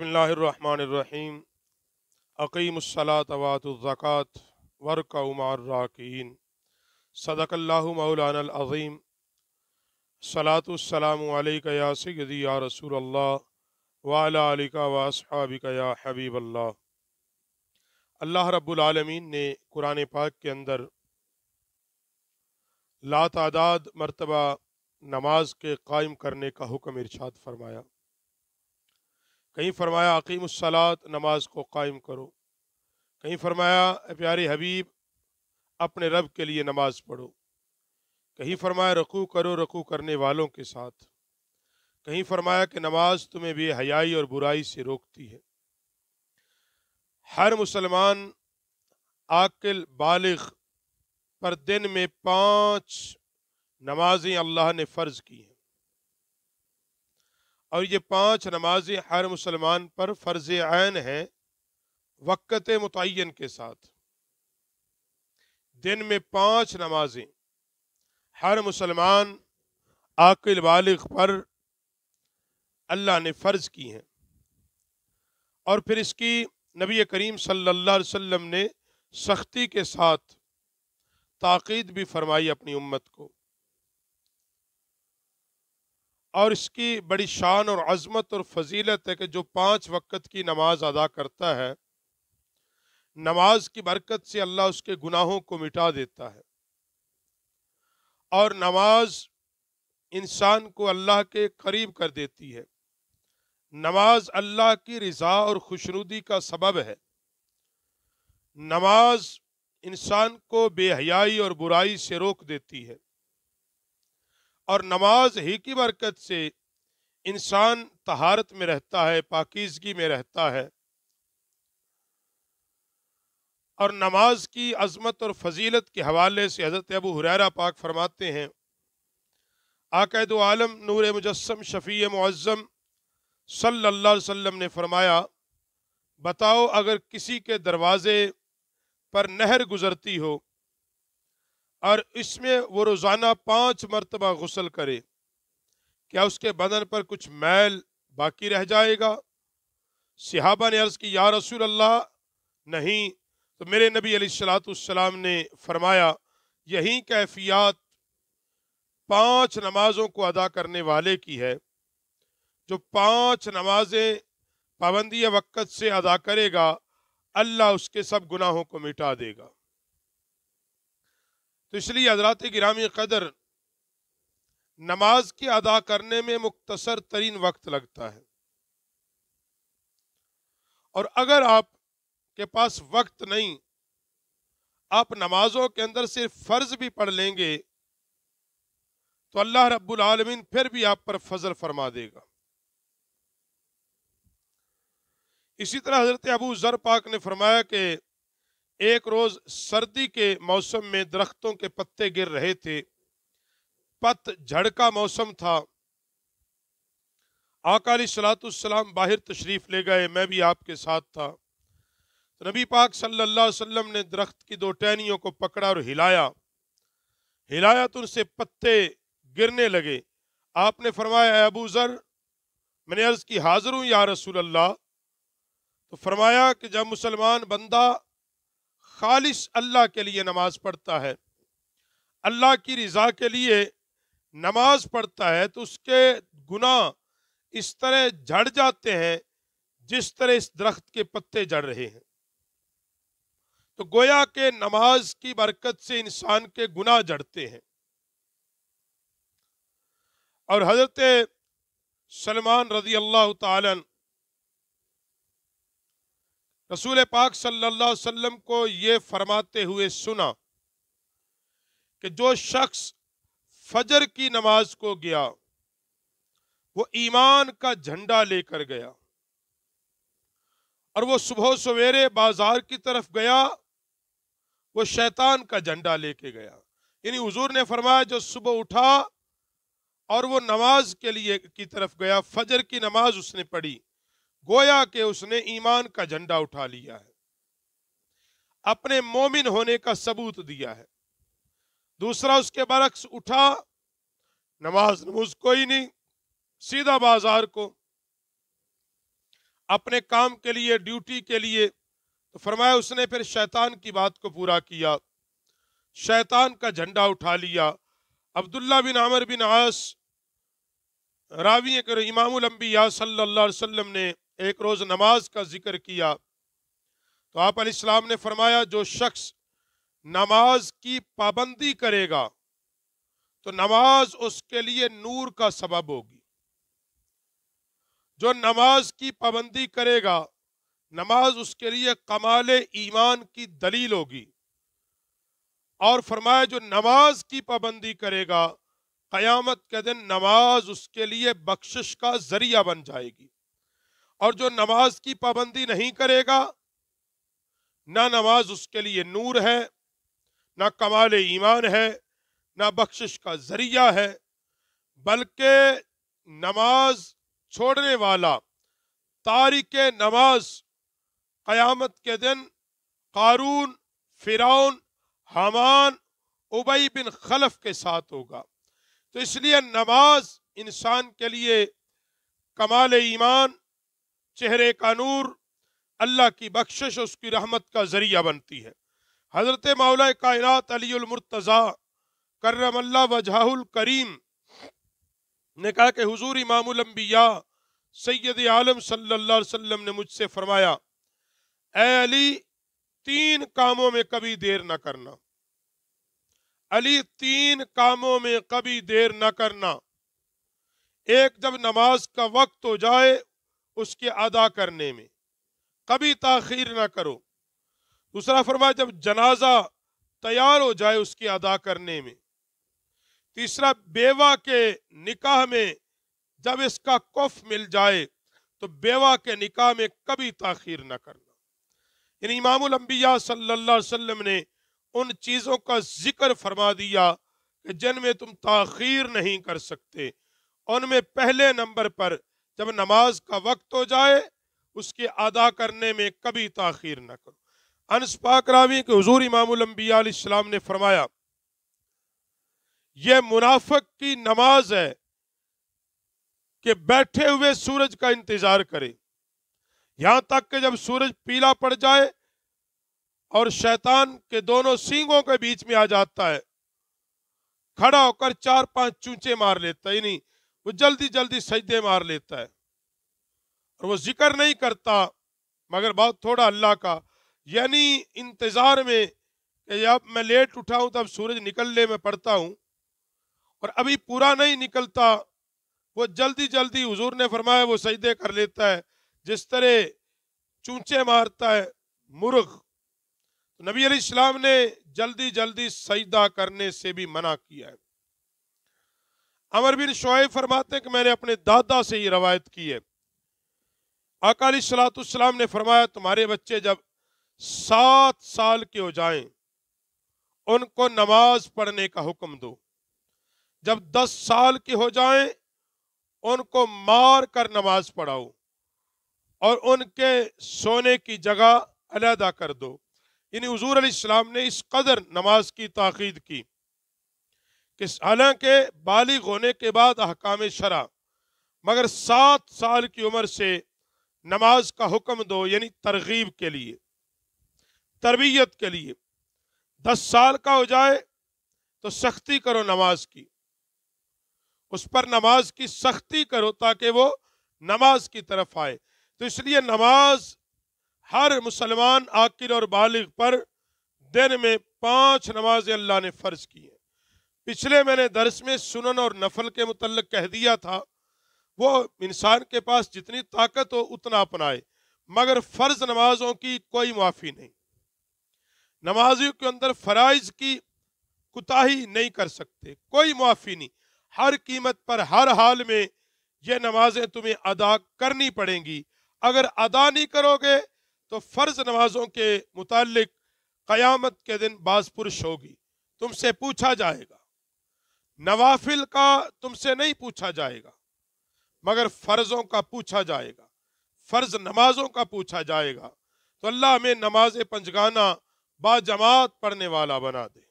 बसमीम अकीमसलात वातज़क़ात वर्क उमाराकिन सदकल्ला मौलानज़ीम सलातुलसलामक या या रसूल वाला अलिका वासहाबिका अल्लाह अल्लाह ने कुरान पाक के अंदर लातादाद मरतबा नमाज के कायम करने का हुक्म इरशाद फरमाया कहीं फरमाया अकीमसलात नमाज को कायम करो कहीं फरमाया प्यारे हबीब अपने रब के लिए नमाज पढ़ो कहीं फरमाया रकू करो रकू करने वालों के साथ कहीं फरमाया कि नमाज तुम्हें भी हयाई और बुराई से रोकती है हर मुसलमान आकिल बालिग पर दिन में पाँच नमाजें अल्लाह ने फ़र्ज़ की हैं और ये पांच नमाजें हर मुसलमान पर फ़र्ज आन हैं वक़्त मुतन के साथ दिन में पांच नमाजें हर मुसलमान आकिल बालिग पर अल्लाह ने फ़र्ज़ की हैं और फिर इसकी नबी करीम सल्लल्लाहु अलैहि वसल्लम ने सख्ती के साथ ताक़द भी फरमाई अपनी उम्मत को और इसकी बड़ी शान और अजमत और फजीलत है कि जो पाँच वक्त की नमाज अदा करता है नमाज की बरकत से अल्लाह उसके गुनाहों को मिटा देता है और नमाज इंसान को अल्लाह के करीब कर देती है नमाज अल्लाह की रज़ा और खुशनुदी का सबब है नमाज इंसान को बेहयाई और बुराई से रोक देती है और नमाज ही की बरकत से इंसान तहारत में रहता है पाकिजगी में रहता है और नमाज की अजमत और फजीलत के हवाले से हज़रत अबू हुरैरा पाक फरमाते हैं आकद आलम नूर मुजस्म शफ़ी मुआज़म सल्ला वम ने फरमाया बताओ अगर किसी के दरवाज़े पर नहर गुज़रती हो और इसमें वो रोज़ाना पाँच मरतबा गसल करे क्या उसके बदन पर कुछ मैल बाकी रह जाएगा सिहाबा ने अर्ज़ की या रसूल अल्लाह नहीं तो मेरे नबी अलीसलाम ने फरमाया यही कैफियत पांच नमाज़ों को अदा करने वाले की है जो पांच नमाजें पाबंदी वक़्त से अदा करेगा अल्लाह उसके सब गुनाहों को मिटा देगा तो इसलिए हजरात गिरामी कदर नमाज के अदा करने में मुख्तसर तरीन वक्त लगता है और अगर आप के पास वक्त नहीं आप नमाजों के अंदर सिर्फ फर्ज भी पढ़ लेंगे तो अल्लाह रब्बुल रबालमीन फिर भी आप पर फजल फरमा देगा इसी तरह हजरत अबू जर पाक ने फरमाया कि एक रोज सर्दी के मौसम में दरख्तों के पत्ते गिर रहे थे झड़ का मौसम था आकाली सलातम बाहर तशरीफ ले गए मैं भी आपके साथ था तो नबी पाक सल्लल्लाहु अलैहि वसल्लम ने दरख्त की दो टहनियों को पकड़ा और हिलाया हिलाया तो उनसे पत्ते गिरने लगे आपने फरमाया अबू जर मैंने अर्ज की हाजिर हूँ या रसूल अल्लाह तो फरमाया कि जब मुसलमान बंदा खालिश अल्लाह के लिए नमाज पढ़ता है अल्लाह की रज़ा के लिए नमाज पढ़ता है तो उसके गुनाह इस तरह झड़ जाते हैं जिस तरह इस दरख्त के पत्ते झड़ रहे हैं तो गोया के नमाज की बरकत से इंसान के गुनाह जड़ते हैं और हजरत सलमान रजी अल्लाह तन रसूल पाक सल्लल्लाहु अलैहि वसल्लम को ये फरमाते हुए सुना कि जो शख्स फजर की नमाज को गया वो ईमान का झंडा लेकर गया और वो सुबह सवेरे बाजार की तरफ गया वो शैतान का झंडा लेके गया यानी हुजूर ने फरमाया जो सुबह उठा और वो नमाज के लिए की तरफ गया फजर की नमाज उसने पढ़ी गोया के उसने ईमान का झंडा उठा लिया है अपने मोमिन होने का सबूत दिया है दूसरा उसके बरक्स उठा नमाज नमूज कोई नहीं सीधा बाजार को अपने काम के लिए ड्यूटी के लिए तो फरमाया उसने फिर शैतान की बात को पूरा किया शैतान का झंडा उठा लिया अब्दुल्ला बिन आमर बिन आस रावी करो इमाम सल्लल्लाहु अलैहि वसल्लम ने एक रोज़ नमाज का जिक्र किया तो आप इस्लाम ने फरमाया जो शख्स नमाज की पाबंदी करेगा तो नमाज उसके लिए नूर का सबब होगी जो नमाज की पाबंदी करेगा नमाज उसके लिए कमाल ईमान की दलील होगी और फरमाया जो नमाज की पाबंदी करेगा क़यामत के दिन नमाज उसके लिए बख्शिश का जरिया बन जाएगी और जो नमाज की पाबंदी नहीं करेगा ना नमाज उसके लिए नूर है ना कमाल ईमान है ना बख्शिश का जरिया है बल्कि नमाज छोड़ने वाला तारिक नमाज क़यामत के दिन कारून फिरौन हमान उबई बिन खलफ के साथ होगा तो इसलिए नमाज इंसान के लिए कमाल ईमान चेहरे का नूर अल्लाह की बख्शिश उसकी रहमत का जरिया बनती है हज़रत मौला कायनत अलीमरतज़ा अल्लाह वजहुल करीम ने कहा कि हुजूर इमामुल अंबिया सैयद आलम सल्लल्लाहु अलैहि वसल्लम ने मुझसे फरमाया ए अली तीन कामों में कभी देर ना करना अली तीन कामों में कभी देर ना करना एक जब नमाज का वक्त हो जाए उसके अदा करने में कभी ताखिर ना करो दूसरा फरमाया जब जनाजा तैयार हो जाए उसके अदा करने में तीसरा बेवा के निकाह में जब इसका कुफ मिल जाए तो बेवा के निकाह में कभी ताखिर ना करना यानी इमामबिया सल्ला वसम ने उन चीज़ों का जिक्र फरमा दिया कि जिनमें तुम ताखिर नहीं कर सकते उनमें पहले नंबर पर जब नमाज का वक्त हो जाए उसके अदा करने में कभी ताखिर न करो अनस पाक रावी के हजूर इमामबियाम ने फरमाया यह मुनाफक की नमाज है कि बैठे हुए सूरज का इंतजार करे यहां तक कि जब सूरज पीला पड़ जाए और शैतान के दोनों सींगों के बीच में आ जाता है खड़ा होकर चार पांच चूचे मार लेता ही नहीं वो जल्दी जल्दी सजदे मार लेता है और वो जिक्र नहीं करता मगर बहुत थोड़ा अल्लाह का यानी इंतज़ार में कि जब मैं लेट उठा हूँ तब तो सूरज निकलने में पड़ता हूँ और अभी पूरा नहीं निकलता वो जल्दी जल्दी हुजूर ने फरमाया वो सजदे कर लेता है जिस तरह चूचे मारता है मुर्ग तो नबी अलैहिस्सलाम इस्लाम ने जल्दी जल्दी सजदा करने से भी मना किया है अमर बिन शोएब फरमाते हैं कि मैंने अपने दादा से ही रवायत की है अकाली सलातम ने फरमाया तुम्हारे बच्चे जब सात साल के हो जाएं उनको नमाज पढ़ने का हुक्म दो जब दस साल के हो जाएं उनको मार कर नमाज पढ़ाओ और उनके सोने की जगह अलहदा कर दो यानी हजूर ने इस कदर नमाज की ताकीद की कि हालांकि बालिग होने के बाद अहकाम शरा मगर सात साल की उम्र से नमाज का हुक्म दो यानी तरगीब के लिए तरबियत के लिए दस साल का हो जाए तो सख्ती करो नमाज की उस पर नमाज की सख्ती करो ताकि वो नमाज की तरफ आए तो इसलिए नमाज हर मुसलमान आकिल और बालिग पर दिन में पांच नमाजें अल्लाह ने फर्ज की हैं पिछले मैंने दर्श में सुनन और नफल के मुतल कह दिया था वो इंसान के पास जितनी ताकत हो उतना अपनाए मगर फ़र्ज नमाजों की कोई माफ़ी नहीं नमाजियों के अंदर फ़राइज की कुताही नहीं कर सकते कोई माफ़ी नहीं हर कीमत पर हर हाल में ये नमाजें तुम्हें अदा करनी पड़ेंगी अगर अदा नहीं करोगे तो फ़र्ज नमाजों के मुतालिक क़यामत के दिन बाज पुरुष होगी तुमसे पूछा जाएगा नवाफिल का तुमसे नहीं पूछा जाएगा मगर फर्जों का पूछा जाएगा फर्ज नमाजों का पूछा जाएगा तो अल्लाह हमें नमाज पंजगाना बाजमात पढ़ने वाला बना दे